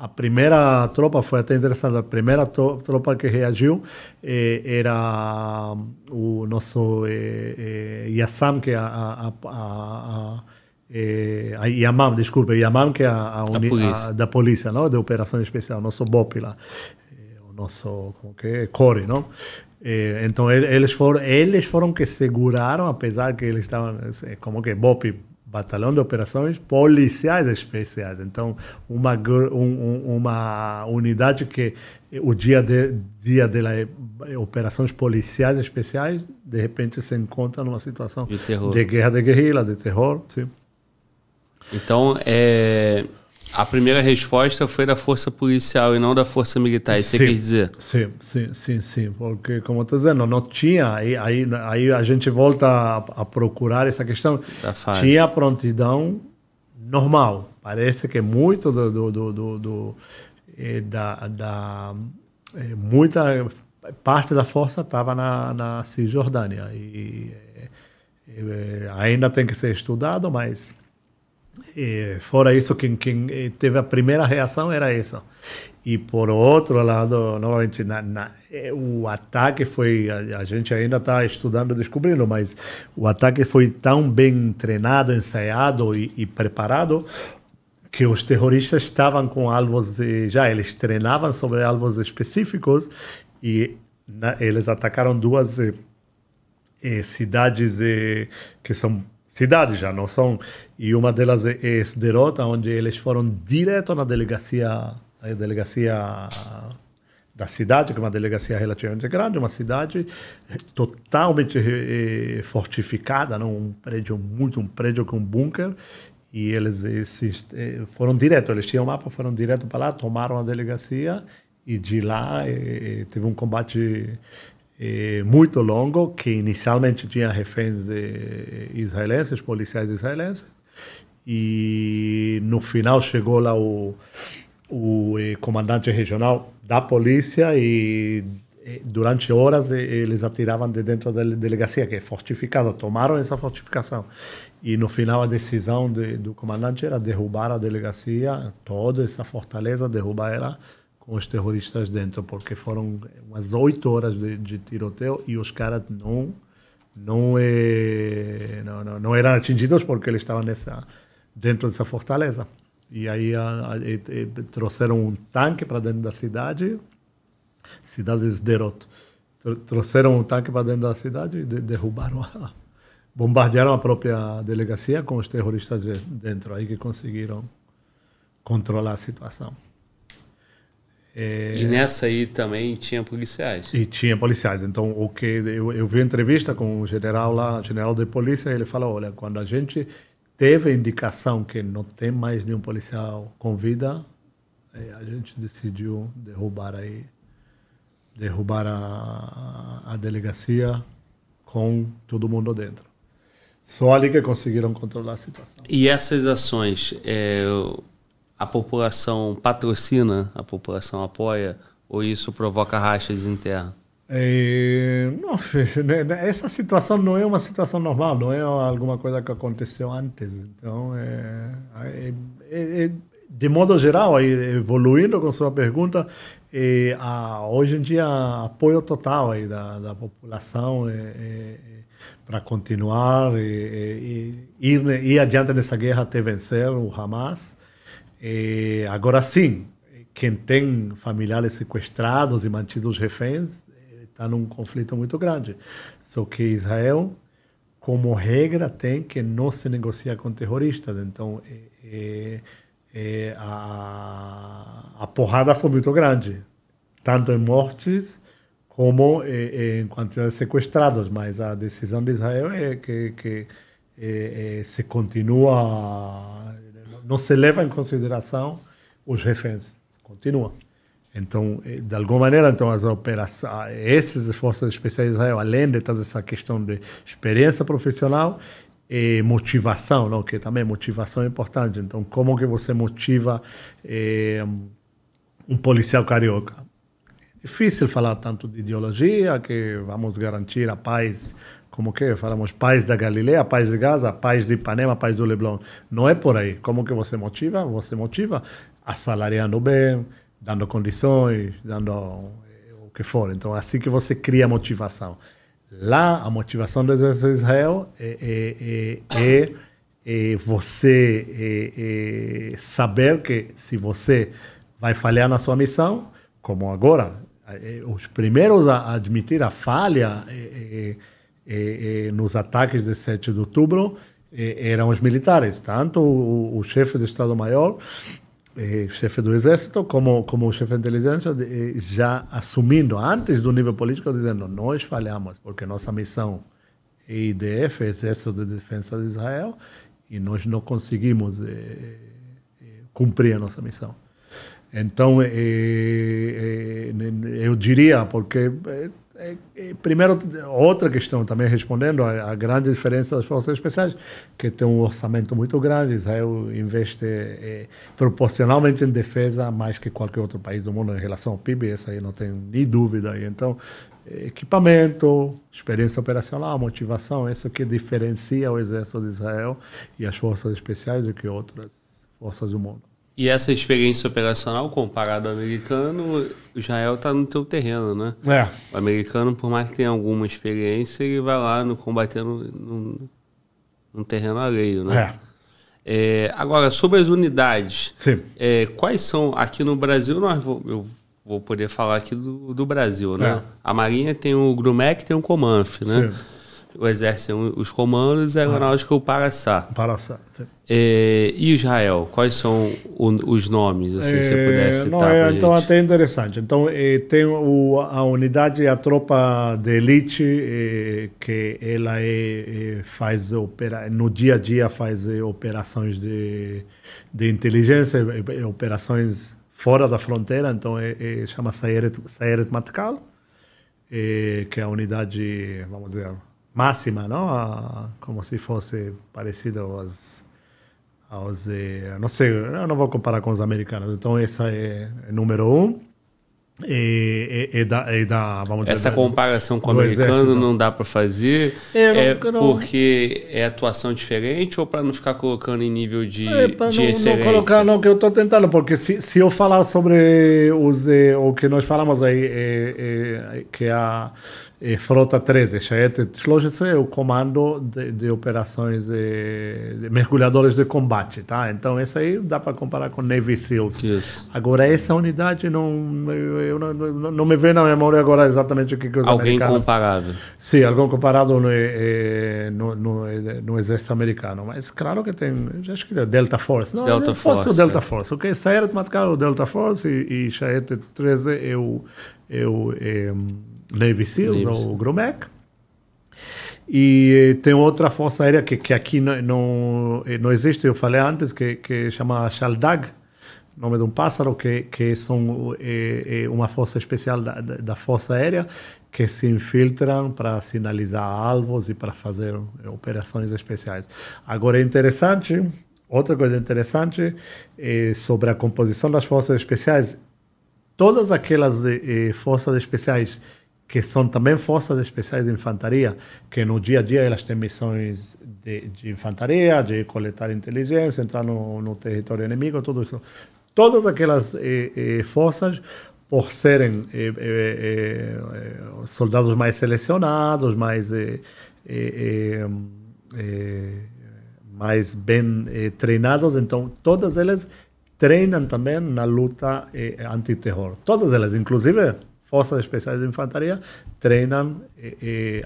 A primeira tropa, foi até interessante, a primeira tropa que reagiu eh, era o nosso eh, eh, Yassam, que é a, a, a, a, eh, Yamam, desculpe, Yamam, que é a, polícia. da polícia, não? da operação especial, nosso BOP lá, eh, o nosso como que é? CORE, não? Eh, então eles foram eles foram que seguraram apesar que eles estavam como que é, BOP batalhão de operações policiais especiais. Então, uma, um, uma unidade que o dia, de, dia dela é eh, operações policiais especiais, de repente se encontra numa situação de, de guerra de guerrilha, de terror. Sim. Então, é, a primeira resposta foi da força policial e não da força militar, isso sim, quer dizer? Sim, sim, sim, sim, porque como estou dizendo, não tinha, aí, aí, aí a gente volta a, a procurar essa questão, tá tinha prontidão normal, parece que muito do, do, do, do, do é, da, da é, muita parte da força estava na, na Cisjordânia e, e, eh, ainda tem que ser estudado, mas eh, fora isso, quem, quem, eh, teve a primeira reação era essa. E por outro lado, novamente, na, na, eh, o ataque foi. A, a gente ainda está estudando, descobrindo, mas o ataque foi tão bem treinado, ensaiado e, e preparado que os terroristas estavam com alvos já eles treinavam sobre alvos específicos e na, eles atacaram duas eh, cidades eh, que são cidade já, não são. E uma delas é Esderota, é onde eles foram direto na delegacia, a eh, delegacia da cidade, que é uma delegacia relativamente grande, uma cidade eh, totalmente eh, fortificada, não? um prédio muito, um prédio com bunker, e eles esses, foram direto, eles tinham o mapa, foram direto para lá, tomaram a delegacia e de lá teve um combate eh, muito longo, que inicialmente tinha reféns israelenses, policiais israelenses, e no final chegou lá o, o eh, comandante regional da polícia e eh, durante horas eh, eles atiravam de dentro da delegacia, que é fortificada, tomaram essa fortificação. E no final a decisão de, do comandante era derrubar a delegacia, toda essa fortaleza, derrubar ela com os terroristas dentro, porque foram umas oito horas de, de, tiroteio e os caras não não, é, não, não, não eram atingidos porque eles estavam nessa dentro dessa fortaleza. E aí a, a, trouxeram um tanque para dentro da cidade, cidade de Sderot. Trouxeram um tanque para dentro da cidade e de, derrubaram a, bombardearam a própria delegacia com os terroristas de, dentro aí que conseguiram controlar a situação. É... E nessa aí também tinha policiais. E tinha policiais. Então, o que eu, eu vi entrevista com o um general lá, general de polícia, ele fala: olha, quando a gente teve a indicação que não tem mais nenhum policial com vida, a gente decidiu derrubar aí, derrubar a, a delegacia com todo mundo dentro. Só ali que conseguiram controlar a situação. E essas ações, é, a população patrocina, a população apoia, ou isso provoca rachas internas? É, não, né, né, essa situação não é uma situação normal, não é alguma coisa que aconteceu antes. Então, é, é, é de modo geral, evoluindo com sua pergunta, é, a, hoje em dia apoio total aí da, da população é, para continuar e, ir, ir né, adiante nessa guerra até vencer o Hamas. É, agora sim, quem tem familiares sequestrados e mantidos reféns está eh, num conflito muito grande. Só que Israel, como regra, tem que não se negociar com terroristas. Então, é, é, a, a porrada foi muito grande, tanto em mortes como em quantidade de sequestrados. Mas a decisão de Israel é que, que se continua não se leva em consideração os reféns. Continua. Então, eh, de alguma maneira, então as operações, esses forças especiais de Israel, além de toda essa questão de experiência profissional e motivação, não? que também motivação é importante. Então, como que você motiva eh, um policial carioca? difícil falar tanto de ideologia, que vamos garantir a paz, como que falamos, paz da Galileia, paz de Gaza, paz de Ipanema, paz do Leblon. Não é por aí. Como que você motiva? Você motiva assalariando bem, dando condições, dando eh, o que for. Então, é assim que você cria motivação. Lá, a motivação do exército de Israel é, é, é, é, é você é, é saber que se você vai falhar na sua missão, como agora, é, é, os primeiros a admitir a falha é, nos ataques de 7 de outubro eram os militares, tanto o, o chefe do Estado-Maior, chefe do Exército, como, como o chefe da inteligência, já assumindo, antes do nível político, dizendo: nós falhamos, porque nossa missão é IDF, Exército de Defesa de Israel, e nós não conseguimos cumprir a nossa missão. Então, eh, eh, eh, eu diria, porque primeiro, outra questão também respondendo a, a grande diferença das forças especiais, que tem um orçamento muito grande, Israel investe é, proporcionalmente em defesa mais que qualquer outro país do mundo em relação ao PIB, isso aí não tem nem dúvida. Então, equipamento, experiência operacional, motivação, isso que diferencia o exército de Israel e as forças especiais do que outras forças do mundo. E essa experiência operacional comparada ao americano, Israel está no teu terreno, né? É. O americano, por mais que tenha alguma experiência, ele vai lá no combatendo num, num terreno alheio, né? É. é. agora, sobre as unidades, Sim. É, quais são, aqui no Brasil, nós vou, eu vou poder falar aqui do, do Brasil, né? É. A Marinha tem o Grumec tem o Comanf, né? Sim exército os comandos e é a ah. aeronáutica o Paraçá. Paraçá. É, e Israel, quais são o, os nomes, assim, é, se você é, pudesse citar não, é, Então, gente. até interessante. Então, é, tem o, a unidade, a tropa de elite, que ela faz opera, no dia a dia faz operações de, de inteligência, operações fora da fronteira, então é, é, chama Sayeret, Sayeret Matkal, é, que é a unidade, vamos dizer, máxima, não? Como se fosse parecido aos aos não sei, eu não vou comparar com os americanos. Então essa é número um. E, e, e, da, e da, dizer, Essa comparação com o americano exército, não dá para fazer. é, é não, porque é atuação diferente ou para não ficar colocando em nível de, é, de não, excelência? Não colocar, não, que eu estou tentando, porque se, se eu falar sobre os, eh, o que nós falamos aí, é que a é, Frota 13, Shayetet 13 é o comando de, de operações de, eh, de, mergulhadores de combate, tá? Então isso aí dá para comparar com Navy SEALs. Isso. Agora essa unidade não, eu não, não me vem na memória agora exatamente o que, que os alguém americanos... comparado. Sim, alguém comparado no, eh, no, no, no, exército americano, mas claro que tem, acho que é Delta Force, não? Delta é Force, Force, Delta é. Force, ok? Shayetet Matkal é o Delta Force e, e 13 é o, é o é, Navy SEALs, Navy. o E tem outra força aérea que, que aqui não, não, não existe, eu falei antes, que, que chama Shaldag, nome de um pássaro, que, que são é, é uma força especial da, da Força Aérea, que se infiltram para sinalizar alvos e para fazer é, operações especiais. Agora é interessante, outra coisa interessante, é sobre a composição das forças especiais. Todas aquelas é, é, forças especiais que são também forças especiais de infantaria, que no dia a dia elas têm missões de, de infantaria, de coletar inteligência, entrar no, no, território inimigo, tudo isso. Todas aquelas eh, eh, forças, por serem eh, eh, eh, soldados mais selecionados, mais, eh, mais bem treinados, então todas elas treinam também na luta eh, antiterror. Todas elas, inclusive forças especiais de infantaria treinam, e,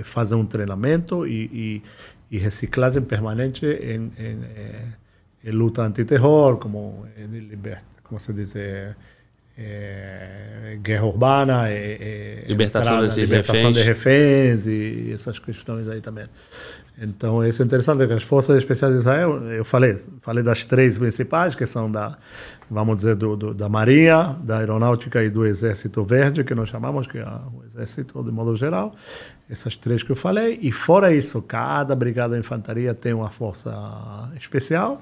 e, e fazem um treinamento e, e reciclagem permanente em, em, em, eh, em luta antiterror, como, em, como se diz, eh, é, guerra urbana, é, é, libertação, entrada, libertação reféns. de reféns e essas questões aí também. Então, isso é interessante, que as forças especiais de Israel, eu falei, falei das três principais, que são da, vamos dizer, do, do, da Marinha, da Aeronáutica e do Exército Verde, que nós chamamos, que é o Exército de modo geral, essas três que eu falei, e fora isso, cada brigada de infantaria tem uma força especial,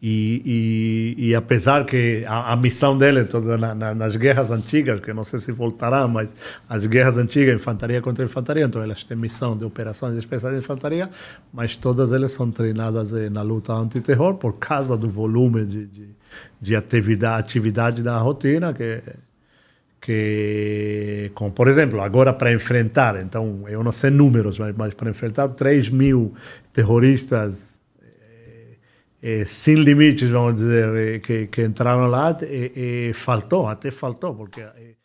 e, e, e, apesar que a, a missão dele toda na, na, nas guerras antigas, que não sei se voltará, mas as guerras antigas, infantaria contra infantaria, então elas têm missão de operações especiais de infantaria, mas todas elas são treinadas na luta antiterror por causa do volume de, de, de atividade, atividade da rotina que que, como por exemplo, agora para enfrentar, então eu não sei números, mas, mas para enfrentar 3 mil terroristas eh, sin limite, vamos dizer, che, que entraram lá e, e faltou, até faltò. Perché... Eh,